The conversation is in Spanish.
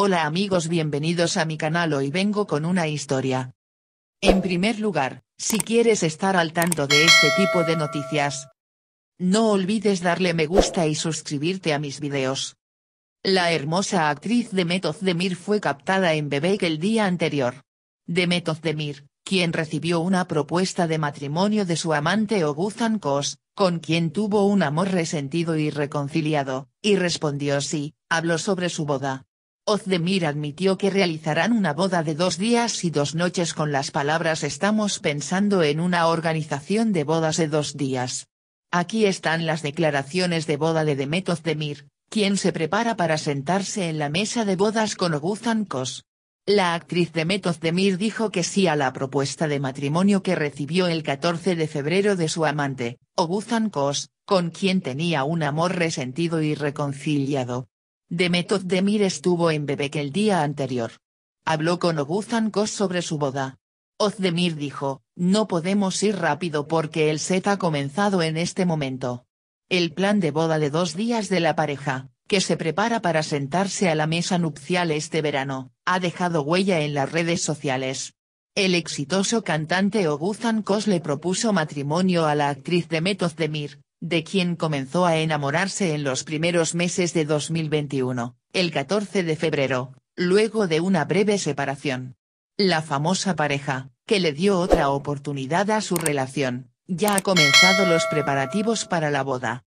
Hola amigos bienvenidos a mi canal hoy vengo con una historia. En primer lugar, si quieres estar al tanto de este tipo de noticias, no olvides darle me gusta y suscribirte a mis videos. La hermosa actriz Demet demir fue captada en Bebek el día anterior. Demet demir quien recibió una propuesta de matrimonio de su amante Oguzhan Kos, con quien tuvo un amor resentido y reconciliado, y respondió sí, habló sobre su boda, Ozdemir admitió que realizarán una boda de dos días y dos noches con las palabras estamos pensando en una organización de bodas de dos días. Aquí están las declaraciones de boda de Demet Ozdemir, quien se prepara para sentarse en la mesa de bodas con Oguzankos. La actriz Demet Ozdemir dijo que sí a la propuesta de matrimonio que recibió el 14 de febrero de su amante, Oguzankos, con quien tenía un amor resentido y reconciliado. Demet Demir estuvo en Bebek el día anterior. Habló con Kos sobre su boda. Ozdemir dijo, no podemos ir rápido porque el set ha comenzado en este momento. El plan de boda de dos días de la pareja, que se prepara para sentarse a la mesa nupcial este verano, ha dejado huella en las redes sociales. El exitoso cantante Oguzhan Kos le propuso matrimonio a la actriz Demet Ozdemir de quien comenzó a enamorarse en los primeros meses de 2021, el 14 de febrero, luego de una breve separación. La famosa pareja, que le dio otra oportunidad a su relación, ya ha comenzado los preparativos para la boda.